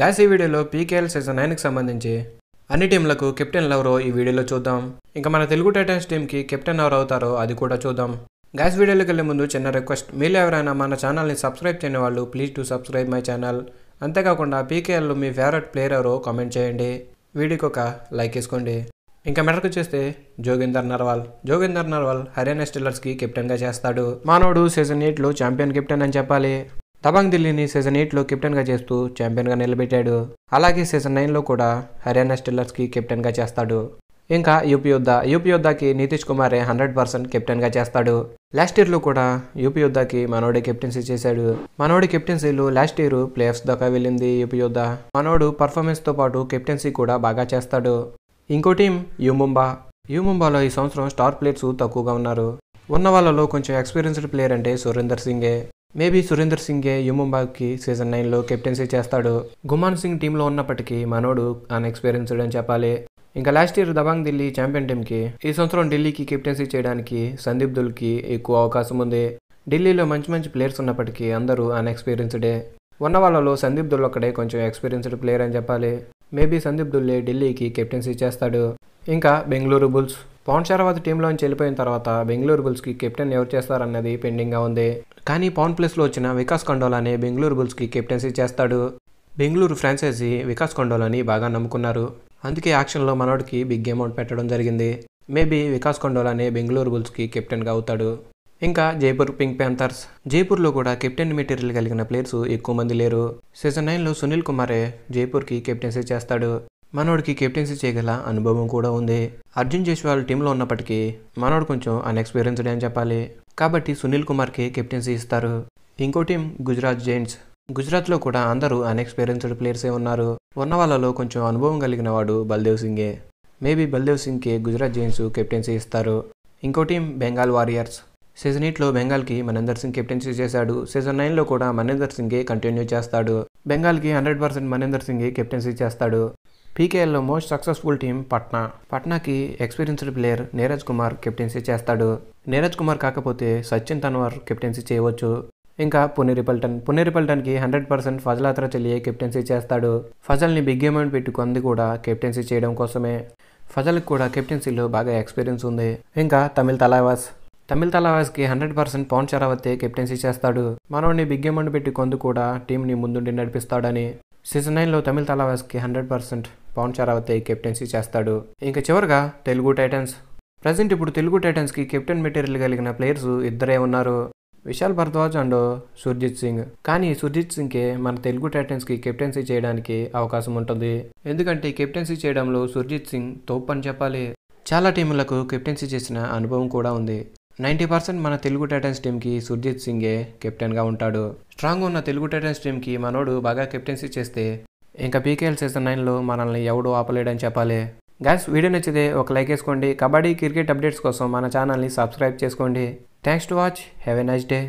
gas ఈ వీడియోలో PKL season నైన్కి సంబంధించి అన్ని టీంలకు కెప్టెన్ ఎవరో ఈ వీడియోలో చూద్దాం ఇంకా మన తెలుగు టైటన్స్ టీంకి కెప్టెన్ ఎవరు అవుతారో అది కూడా చూద్దాం గ్యాస్ వీడియోలోకి వెళ్ళే ముందు చిన్న రిక్వెస్ట్ మీరు ఎవరైనా మన ఛానల్ని సబ్స్క్రైబ్ చేయని వాళ్ళు please to subscribe my channel అంతేకాకుండా పీకేఎల్లో మీ ఫేవరెట్ ప్లేయర్ ఎవరో కామెంట్ చేయండి వీడియోకి ఒక లైక్ వేసుకోండి ఇంకా మెడకు చూస్తే జోగిందర్ నర్వాల్ జోగిందర్ నర్వాల్ హర్యానా స్టిల్లర్స్కి కెప్టెన్గా చేస్తాడు మానవుడు సీజన్ ఎయిట్లో ఛాంపియన్ కెప్టెన్ అని చెప్పాలి తబాంగ్ దిల్లీని సీజన్ ఎయిట్లో కెప్టెన్గా చేస్తూ ఛాంపియన్గా నిలబెట్టాడు అలాగే సీజన్ నైన్లో కూడా హర్యానా స్టిల్లర్స్కి కెప్టెన్గా చేస్తాడు ఇంకా యూపీ యోద్దా యూపీ యోద్దాకి నితీష్ కుమారే హండ్రెడ్ పర్సెంట్ కెప్టెన్గా చేస్తాడు లాస్ట్ ఇయర్లో కూడా యూపీ యోద్దాకి మనోడి కెప్టెన్సీ చేశాడు మనోడి కెప్టెన్సీలో లాస్ట్ ఇయర్ ప్లేయర్స్ దాకా వెళ్ళింది యూపీ యోద్దా మనోడు పర్ఫార్మెన్స్తో పాటు కెప్టెన్సీ కూడా బాగా చేస్తాడు ఇంకో టీం యూముంబా యూముంబాలో ఈ సంవత్సరం స్టార్ ప్లేయర్స్ తక్కువగా ఉన్నారు ఉన్న వాళ్ళలో కొంచెం ఎక్స్పీరియన్స్డ్ ప్లేయర్ అంటే సురేందర్ సింగే మేబీ సురేందర్ సింగే యుమంబాగ్కి సీజన్ నైన్లో కెప్టెన్సీ చేస్తాడు గుమాన్ సింగ్ టీంలో ఉన్నప్పటికీ మనోడు అన్ఎక్స్పీరియన్స్డ్ అని చెప్పాలి ఇంకా last year Dabang Delhi champion టీంకి ఈ సంవత్సరం ఢిల్లీకి కెప్టెన్సీ చేయడానికి సందీప్ దుల్కి ఎక్కువ అవకాశం ఉంది ఢిల్లీలో మంచి మంచి ప్లేయర్స్ ఉన్నప్పటికీ అందరూ అన్ఎక్స్పీరియన్స్డే ఉన్న వాళ్ళలో సందీప్ దుల్ ఒక్కడే కొంచెం ఎక్స్పీరియన్స్డ్ ప్లేయర్ అని చెప్పాలి మేబీ సందీప్ దుల్లే ఢిల్లీకి కెప్టెన్సీ చేస్తాడు ఇంకా బెంగళూరు బుల్స్ పవన్ శర్వాత్ టీంలోంచి వెళ్ళిపోయిన తర్వాత బెంగళూరు బుల్స్కి కెప్టెన్ ఎవరు చేస్తారన్నది పెండింగ్గా ఉంది కానీ పవన్ ప్లేస్లో వచ్చిన వికాస్ కండోలానే బెంగళూరు బుల్స్కి కెప్టెన్సీ చేస్తాడు బెంగళూరు ఫ్రాంచైజీ వికాస్ కొండోలాని బాగా నమ్ముకున్నారు అందుకే యాక్షన్లో మనోడికి బిగ్ అమౌంట్ పెట్టడం జరిగింది మేబీ వికాస్ కొండోలానే బెంగళూరు బుల్స్కి కెప్టెన్గా అవుతాడు ఇంకా జైపూర్ పింక్ ప్యాంథర్స్ జైపూర్లో కూడా కెప్టెన్ మెటీరియల్ కలిగిన ప్లేయర్స్ ఎక్కువ మంది లేరు సీజన్ నైన్లో సునీల్ కుమారే జైపూర్కి కెప్టెన్సీ చేస్తాడు మనోడికి కెప్టెన్సీ చేయగల అనుభవం కూడా ఉంది అర్జున్ జైస్వాల్ టీంలో ఉన్నప్పటికీ మనోడు కొంచెం అన్ఎక్స్పీరియన్స్డ్ అని చెప్పాలి కాబట్టి సునీల్ కుమార్కి కెప్టెన్సీ ఇస్తారు ఇంకో టీం గుజరాత్ జైంట్స్ గుజరాత్లో కూడా అందరూ అన్ఎక్స్పీరియన్స్డ్ ప్లేయర్సే ఉన్నారు ఉన్న వాళ్ళలో కొంచెం అనుభవం కలిగిన వాడు బల్దేవ్ సింగే మేబీ బల్దేవ్ సింగ్కి గుజరాత్ జైన్స్ కెప్టెన్సీ ఇస్తారు ఇంకో టీం బెంగాల్ వారియర్స్ సీజన్ ఎయిట్లో బెంగాల్కి మనేందర్ సింగ్ కెప్టెన్సీ చేశాడు సీజన్ నైన్లో కూడా మనేందర్ సింగే కంటిన్యూ చేస్తాడు బెంగాల్కి హండ్రెడ్ పర్సెంట్ సింగ్ సింగే కెప్టెన్సీ చేస్తాడు పీకేఎల్లో మోస్ట్ సక్సెస్ఫుల్ టీం పట్నా పట్నాకి experienced player Neeraj Kumar captaincy చేస్తాడు నీరజ్ కుమార్ కాకపోతే సచిన్ తన్వర్ కెప్టెన్సీ చేయవచ్చు ఇంకా పునీరి పల్టన్ పునీరి హండ్రెడ్ పర్సెంట్ ఫజల్ అత్రా చెల్లియే కెప్టెన్సీ చేస్తాడు ఫజల్ని బిగ్ అమౌంట్ పెట్టుకుంది కూడా కెప్టెన్సీ చేయడం కోసమే ఫజల్కి కూడా కెప్టెన్సీలో బాగా ఎక్స్పీరియన్స్ ఉంది ఇంకా తమిళ్ తలావాస్ తమిళ్ తలావాస్కి హండ్రెడ్ పర్సెంట్ పవన్ చరావతే కెప్టెన్సీ చేస్తాడు మనోడిని బిగ్ అమౌంట్ పెట్టి కొందు కూడా టీంని ముందుండి నడిపిస్తాడని సీజన్ నైన్లో తమిళ తలావాస్కి హండ్రెడ్ పర్సెంట్ పవన్ చరావతి కెప్టెన్సీ చేస్తాడు ఇంకా చివరిగా తెలుగు టైటన్స్ ప్రజెంట్ ఇప్పుడు తెలుగు టైటన్స్కి కెప్టెన్ మెటీరియల్ కలిగిన ప్లేయర్స్ ఇద్దరే ఉన్నారు విశాల్ భరద్వాజ్ అండ్ సుర్జిత్ సింగ్ కానీ సుర్జిత్ సింగ్కే మన తెలుగు టైటన్స్కి కెప్టెన్సీ చేయడానికి అవకాశం ఉంటుంది ఎందుకంటే కెప్టెన్సీ చేయడంలో సుర్జిత్ సింగ్ తోపు అని చెప్పాలి చాలా టీములకు కెప్టెన్సీ చేసిన అనుభవం కూడా ఉంది నైంటీ పర్సెంట్ మన తెలుగు టైటన్స్ టీంకి సుర్జిత్ సింగే కెప్టెన్గా ఉంటాడు స్ట్రాంగ్ ఉన్న తెలుగు టైటన్స్ టీంకి మనోడు బాగా కెప్టెన్సీ చేస్తే ఇంకా పీకేఎల్ సీజన్ నైన్లో మనల్ని ఎవడూ ఆపలేడని చెప్పాలి గ్యాస్ వీడియో నచ్చితే ఒక లైక్ వేసుకోండి కబడ్డీ క్రికెట్ అప్డేట్స్ కోసం మన ఛానల్ని సబ్స్క్రైబ్ చేసుకోండి thanks to watch have a nice day